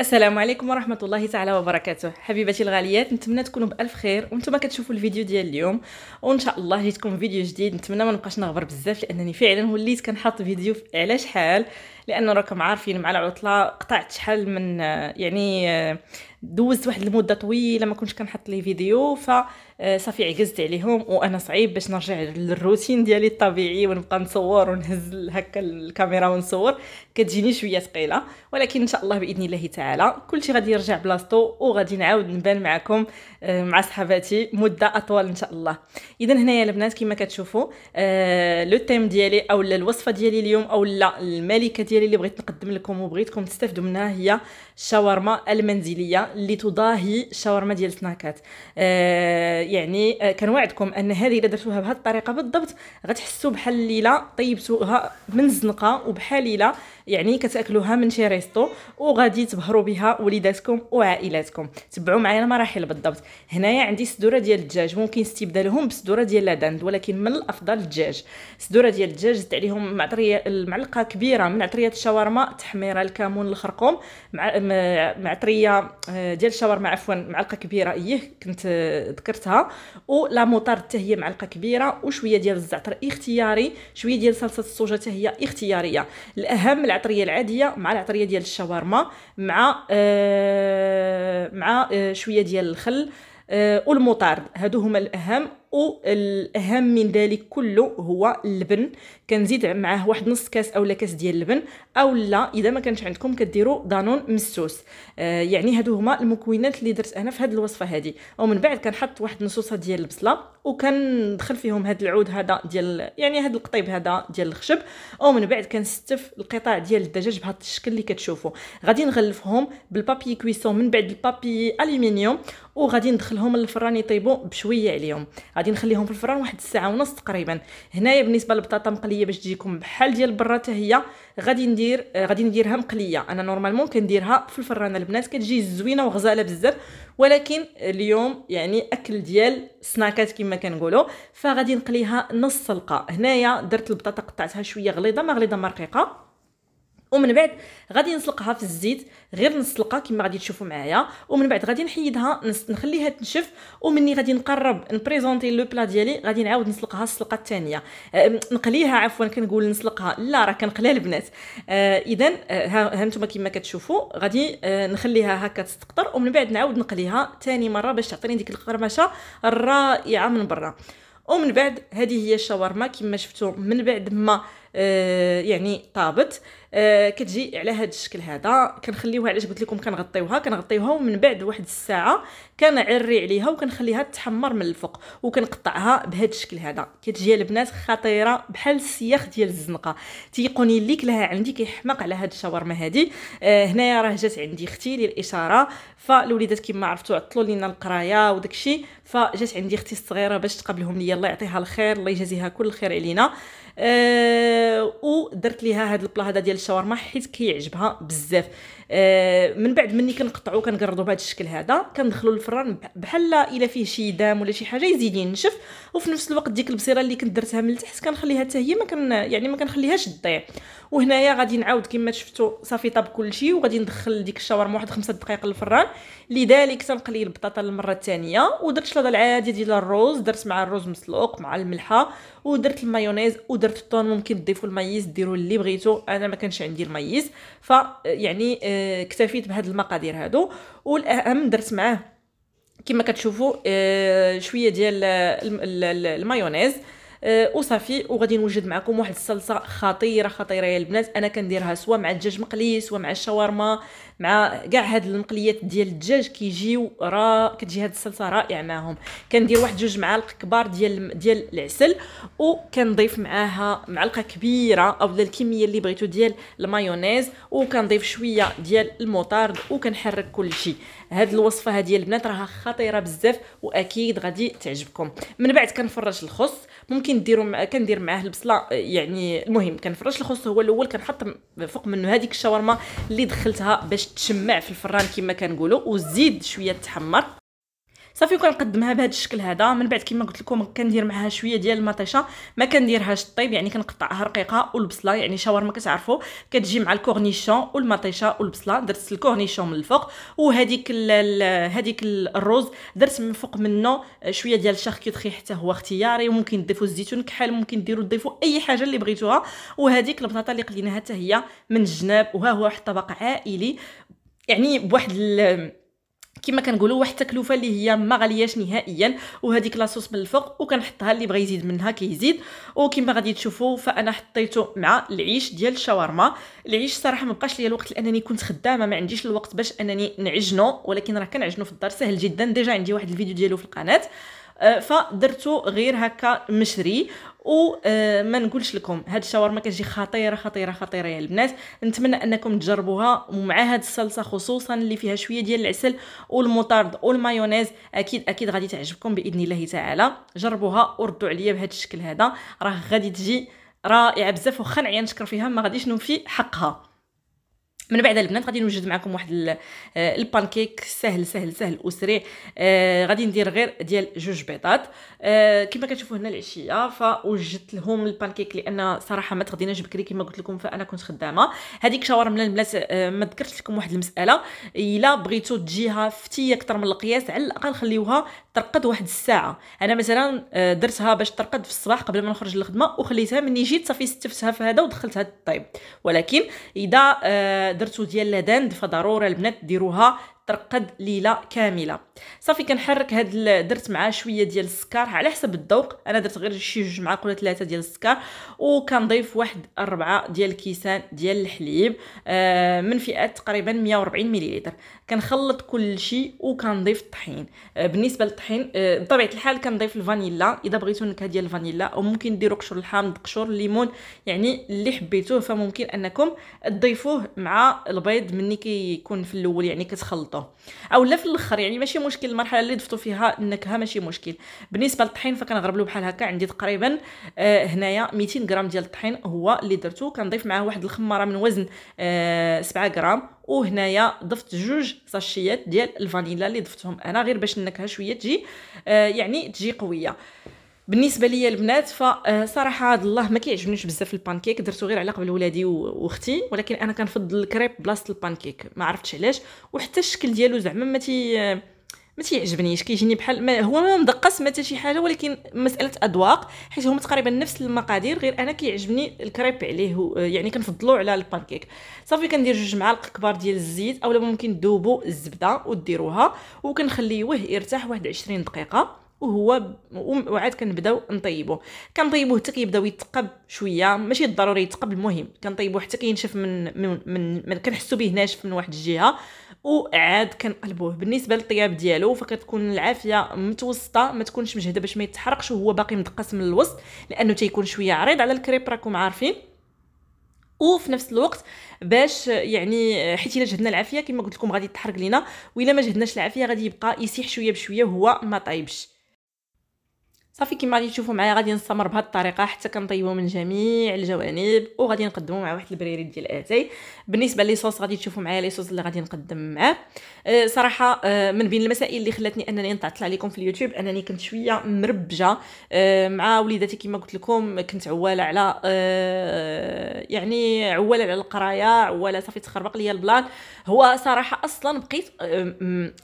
السلام عليكم ورحمه الله تعالى وبركاته حبيباتي الغاليات نتمنى تكونوا بالف خير وانتم كتشوفوا الفيديو ديال اليوم وان شاء الله جيتكم فيديو جديد نتمنى ما نبقاش نغبر بزاف لانني فعلا وليت كنحط فيديو على شحال لانه راكم عارفين مع العطله قطعت شحال من آه، يعني آه، دوزت واحد المده طويله ما كنتش كنحط لي فيديو فصافي آه، عجزت عليهم وانا صعيب باش نرجع للروتين ديالي الطبيعي ونبقى نصور ونهز هكا الكاميرا ونصور كتجيني شويه ثقيله ولكن ان شاء الله باذن الله تعالى كلشي غادي يرجع بلاصتو وغادي نعاود نبان معكم مع صحباتي مده اطول ان شاء الله اذا هنايا البنات كما كتشوفوا لو تيم ديالي او الوصفه ديالي اليوم او الملكه ديالي ديالي اللي بغيت نقدم لكم وبغيتكم تستافدوا منها هي الشاورما المنزليه اللي تضاهي الشاورما ديال السناكات آه يعني آه كنوعدكم ان هذه الا درتوها بهذه الطريقه بالضبط غتحسوا بحال ليله طيبتوها من الزنقه وبحال ليله يعني كتاكلوها من شي ريستو وغادي تبهروا بها وليداتكم وعائلاتكم تبعوا معايا المراحل بالضبط هنايا عندي صدوره ديال الدجاج ممكن استبدالهم بصدوره ديال لادند ولكن من الافضل الدجاج صدوره ديال الدجاج زدت عليهم معطريه المعلقه كبيره من عطريه الشاورما تحميره الكمون الخرقوم مع عطريه آه، ديال الشاورما عفوا معلقه كبيره ايه كنت آه، ذكرتها ولا موطار حتى هي معلقه كبيره وشويه ديال الزعتر اختياري شويه ديال صلصه الصوجه حتى هي اختياريه الاهم العطريه العاديه مع العطريه ديال الشاورما مع آه مع آه شويه ديال الخل آه والمطارد هادو هما الاهم والاهم من ذلك كله هو اللبن كنزيد معاه واحد نص كاس اولا كاس ديال اللبن اولا اذا ما كانش عندكم كديروا دانون مسوس آه يعني هادو هما المكونات اللي درت انا في هاد الوصفه هادي ومن بعد كنحط واحد نصوصه ديال البصله وكندخل فيهم هاد العود هذا ديال يعني هاد القطيب هذا ديال الخشب ومن بعد كنستف القطع ديال الدجاج بهذا الشكل اللي كتشوفوا غادي نغلفهم بالبابي كويسون من بعد البابي الومنيوم وغادي ندخلهم للفران يطيبوا بشويه عليهم غادي نخليهم في الفران واحد الساعه ونص تقريبا هنايا بالنسبه للبطاطا مقليه باش تجيكم بحال ديال برا حتى هي غادي ندير آه، غادي نديرها مقليه انا نورمالمون كنديرها في الفران البنات كتجي زوينه وغزاله بزاف ولكن اليوم يعني اكل ديال سناكات كما كنقولوا فغادي نقليها نص سلقه هنايا درت البطاطا قطعتها شويه غليظه ما غليظه ما رقيقه ومن بعد غادي نسلقها في الزيت غير نسلقها كما غادي تشوفوا معايا ومن بعد غادي نحيدها نخليها تنشف ومني غادي نقرب نبريزونتي لو بلا ديالي غادي نعاود نسلقها السلقه الثانيه نقليها عفوا كنقول نسلقها لا راه كنقليها البنات آه اذا ها نتوما كما كتشوفوا غادي أه، نخليها هكا تستقطر ومن بعد نعاود نقليها ثاني مره باش تعطيني ديك القرمشه الرائعه من برا ومن بعد هذه هي الشاورما كما شفتوا من بعد ما آه، يعني طابت آه، كتجي على هذا الشكل هذا كنخليوها علاش قلت لكم كنغطيوها كنغطيوها ومن بعد واحد الساعه كنعري عليها وكنخليها تحمر من الفوق وكنقطعها بهذا الشكل هذا كتجي البنات خطيره بحال السياخ ديال الزنقه تيقوني اللي كلها عندي كيحماق على هاد الشاورما هادي آه هنايا راه جات عندي اختي للاشاره فالوليدات كما عرفتوا عطلوا لينا القرايه وداكشي فجات عندي اختي الصغيره باش تقابلهم ليا الله يعطيها الخير الله يجازيها كل الخير علينا أه ودرت ليها هاد البلا هذا ديال الشاورما حيت كيعجبها بزاف أه من بعد مني كنقطعو كنقرضو بهذا الشكل هذا كندخلو للفران بحال الا فيه شي دام ولا شي حاجه يزيد ينشف وفي نفس الوقت ديك البصيره اللي كنت درتها من التحت كنخليها حتى هي ما كن يعني ما كنخليهاش تضيع وهنايا غادي نعاود كما شفتوا صافي طاب كلشي وغادي ندخل ديك الشاورما واحد خمسة دقائق للفران لذلك تنقلي البطاطا للمره الثانيه ودرت الشلاضه العاديه ديال الروز درت مع الروز مسلوق مع الملحه ودرت المايونيز ودرت الطون ممكن تضيفوا المايز ديروا اللي بغيتو انا ما كانش عندي المايز ف يعني آه، اكتفيت بهاد المقادير هادو والاهم درت معاه كما كتشوفوا آه، شويه ديال المايونيز آه، وصافي وغادي نوجد معكم واحد الصلصه خطيره خطيره يا البنات انا كنديرها سواء مع الدجاج مقلي سواء مع الشاورما مع كاع هاد المقليات ديال الدجاج كيجيو را كتجي هاد الصلصه رائعه معاهم كندير واحد جوج معالق كبار ديال ديال العسل وكنضيف معاها معلقه كبيره اولا الكميه اللي بغيتو ديال المايونيز وكنضيف شويه ديال الموطارد وكنحرك كلشي هاد الوصفه هادي البنات راها خطيره بزاف واكيد غادي تعجبكم من بعد كنفرش الخص ممكن ديروا مع كندير معاه البصله يعني المهم كنفرش الخص هو الاول كنحط فوق منه هذيك الشاورما اللي دخلتها باش تشمع في الفران كما كنقولوا وزيد شويه تحمر صافي كنقدمها بهذا الشكل هذا من بعد كما قلت لكم كندير معها شويه ديال المطيشه ما كنديرهاش طيب يعني كنقطعها رقيقه والبصله يعني شاورما كتعرفوا كتجي مع الكورنيشون والمطيشه والبصله درت الكورنيشون من الفوق وهذيك هذيك الرز درت من فوق منه شويه ديال الشاركوتري حتى هو اختياري وممكن تضيفوا الزيتون كحل ممكن ديروا تضيفوا اي حاجه اللي بغيتوها وهذيك البطاطا اللي قليناها حتى هي من الجناب وها هو واحد الطبق عائلي يعني بواحد كما كنقولوا واحد التكلفه اللي هي ما غالياش نهائيا وهذيك لاصوص من الفوق وكنحطها اللي بغى يزيد منها كيزيد وكما غادي تشوفوا فانا حطيته مع العيش ديال الشاورما العيش صراحه ما بقاش ليا الوقت لانني كنت خدامه ما عنديش الوقت باش انني نعجنو ولكن راه كنعجنو في الدار سهل جدا ديجا عندي واحد الفيديو ديالو في القناه أه، فدرتو غير هكا مشري وما آه، نقولش لكم هاد الشاورما كتجي خطيره خطيره خطيره يا البنات نتمنى انكم تجربوها ومع هاد الصلصه خصوصا اللي فيها شويه ديال العسل والمطارد والمايونيز اكيد اكيد غادي تعجبكم باذن الله تعالى جربوها وردوا عليا بهاد الشكل هذا راه غادي تجي رائعه بزاف واخا نعيا نشكر فيها ما غاديش نوفي حقها من بعد البنات غادي نوجد معكم واحد آه، البانكيك سهل سهل سهل وسريع آه غادي ندير غير ديال جوج بيضات آه كما كتشوفوا هنا العشيه فوجدت لهم البانكيك لان صراحه ما تغديناش بكري كما قلت لكم فانا كنت خدامه هذيك شاورما البنات آه، ما ذكرت لكم واحد المساله الا بغيتو تجيها فتيه اكثر من القياس على الاقل خليوها ترقد واحد الساعه انا مثلا آه، درتها باش ترقد في الصباح قبل ما نخرج للخدمه وخليتها مني جيت صافي استفتها في هذا ودخلتها الطيب ولكن اذا آه، درتو ديال لاداند فضروره البنات ديروها ترقد ليله كامله صافي كنحرك هاد درت معاه شويه ديال السكر على حسب الذوق انا درت غير شي جوج معالق ولا ثلاثه ديال السكر وكنضيف واحد أربعة ديال الكيسان ديال الحليب آه من فئه تقريبا 140 مليلتر كنخلط كل شيء وكنضيف الطحين آه، بالنسبه للطحين آه، بطبيعه الحال كنضيف الفانيلا اذا بغيتو النكهه ديال الفانيلا او ممكن ديروا قشور الحامض قشور الليمون يعني اللي حبيتوه فممكن انكم تضيفوه مع البيض مني كيكون في الاول يعني كتخلط تحطوه او لا في الاخر يعني ماشي مشكل المرحله اللي ضفتوا فيها النكهه ماشي مشكل بالنسبه للطحين فكنغربلو بحال هكا عندي تقريبا آه هنايا 200 غرام ديال الطحين هو اللي درتو كنضيف معاه واحد الخماره من وزن آه 7 غرام وهنايا ضفت جوج ساشيات ديال الفانيلا اللي ضفتهم انا غير باش النكهه شويه تجي آه يعني تجي قويه بالنسبه ليا البنات فصراحه آه، عاد الله ما كيعجبنيش بزاف البانكيك درتو غير على قبل ولادي واختي ولكن انا كنفضل الكريب بلاصه البانكيك ما عرفتش علاش وحتى الشكل ديالو زعما ما تي ما تيعجبنيش كيجيني بحال ما هو ما مدقس ما شي حاجه ولكن مساله اذواق حيت هما تقريبا نفس المقادير غير انا كيعجبني الكريب عليه يعني كنفضلو على البانكيك صافي كندير جوج معالق كبار ديال الزيت اولا ممكن تذوبوا الزبده وديروها وكنخليوه يرتاح واحد 20 دقيقه وهو وعاد كنبداو نطيبوه كنطيبوه حتى كيبداو يتقب شويه ماشي ضروري يتقب المهم كنطيبوه حتى كينشف من من من, من كنحسو به ناشف من واحد الجهه وعاد كنقلبوه بالنسبه للطياب ديالو فكتكون العافيه متوسطه ما تكونش مجهده باش ما يتحرقش وهو باقي مدقس من الوسط لانه تيكون شويه عريض على الكريب راكم عارفين وفي نفس الوقت باش يعني حيت الا جهدنا العافيه كما قلت لكم غادي يتحرق لينا والا ما جهدناش العافيه غادي يبقى يسيح شويه بشويه وهو ما طايبش صافي كيما غادي تشوفوا معايا غادي نستمر بهذه الطريقه حتى كنطيبو من جميع الجوانب وغادي نقدمو مع واحد البريري ديال اتاي بالنسبه لي صوص غادي تشوفوا معايا لي صوص اللي غادي نقدم معاه أه صراحه أه من بين المسائل اللي خلاتني انني نتعطل عليكم في اليوتيوب انني كنت شويه مربجه أه مع وليداتي كما قلت لكم كنت عواله على أه يعني عواله على القرايه عواله صافي تخربق ليا البلان هو صراحه اصلا بقيت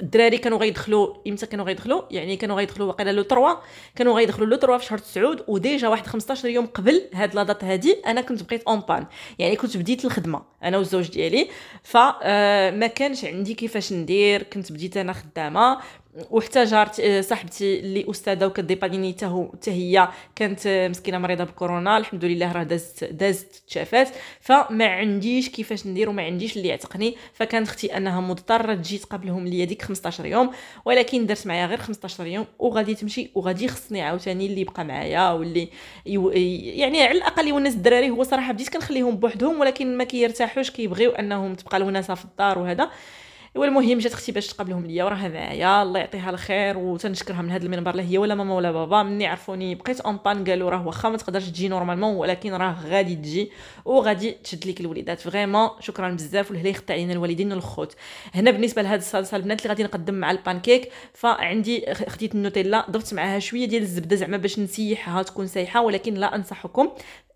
الدراري كانوا غيدخلوا امتى كانوا غيدخلوا يعني كانوا غيدخلوا وقيلا لو 3 كانوا غيدخلوا لو 3 في شهر تسعود وديجا واحد 15 يوم قبل هاد لا دات هادي انا كنت بقيت اون بان يعني كنت بديت الخدمه انا والزوج ديالي ف آه، ما كانش عندي كيفاش ندير كنت بديت انا خدامه وحتى جارتي آه، صاحبتي اللي استاذه وكديبانيني حتى هي كانت آه، مسكينه مريضه بكورونا الحمد لله راه دازت دازت تشافات فما عنديش كيفاش ندير وما عنديش اللي يعتقني فكانت اختي انها مضطره تجي تقابلهم ليا ديك 15 يوم ولكن درت معايا غير 15 يوم وغادي تمشي وغادي خصني عاوتاني اللي يبقى معايا واللي يعني على الاقل يونس الدراري هو صراحه بديت كنخليهم بوحدهم ولكن ما كيرتاحوش كيبغيو انهم تبقى الوناسه في الدار وهذا والمهم جات اختي باش تقابلهم ليا وراها معايا الله يعطيها الخير وتنشكرها من هذا المنبر لا هي ولا ماما ولا بابا مني عرفوني بقيت اون بان قالوا راه واخا ما تقدرش تجي نورمالمون ولكن راه غادي تجي وغادي تشد ليك الوليدات فريمون شكرا بزاف والهلا يخطي علينا الوالدين والخوت هنا بالنسبه لهاد الصلصه البنات اللي غادي نقدم مع البانكيك فعندي خديت النوتيلا ضفت معاها شويه ديال الزبده زعما باش نسيحها تكون سايحه ولكن لا انصحكم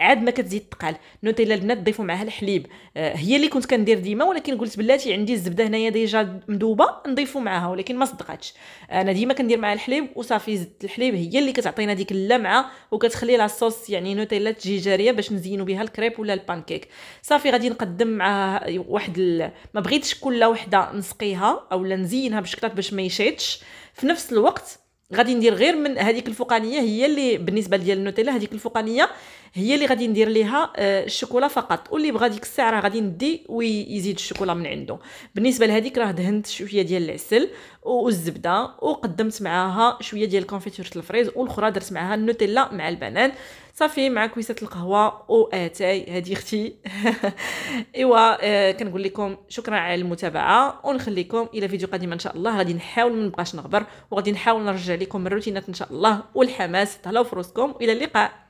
عاد ما كتزيد تقال نوتيلا البنات ضيفوا معها الحليب آه هي اللي كنت كندير ديما ولكن قلت بلاتي عندي الزبده هنايا ديجا مذوبه نضيفوا معاها ولكن ما صدقاتش انا ديما كندير معها الحليب وصافي زدت الحليب هي اللي كتعطينا ديك اللمعه وكتخلي لا صوص يعني نوتيلا تجي جاريه باش نزينوا بها الكريب ولا البانكيك صافي غادي نقدم معاها واحد ال... ما بغيتش كل وحده نسقيها اولا نزينها بشكلات باش ما يشيطش في نفس الوقت غادي ندير غير من هذيك الفوقانيه هي اللي بالنسبه ديال النوتيلا هذيك الفوقانيه هي اللي غادي ندير ليها آه، الشوكولا فقط واللي بغى ديك الساعه راه غادي ندي ويزيد الشوكولا من عنده بالنسبه لهذيك راه دهنت شويه ديال العسل والزبده وقدمت معاها شويه ديال كونفيتوره الفريز والاخرى درت معاها النوتيلا مع البنان صافي مع كويسه القهوه واتاي هذه اختي ايوا آه، كنقول لكم شكرا على المتابعه ونخليكم الى فيديو قادم ان شاء الله غادي نحاول ما نبقاش نغبر وغادي نحاول نرجع لكم الروتينات ان شاء الله والحماس تهلاو فروسكم الى اللقاء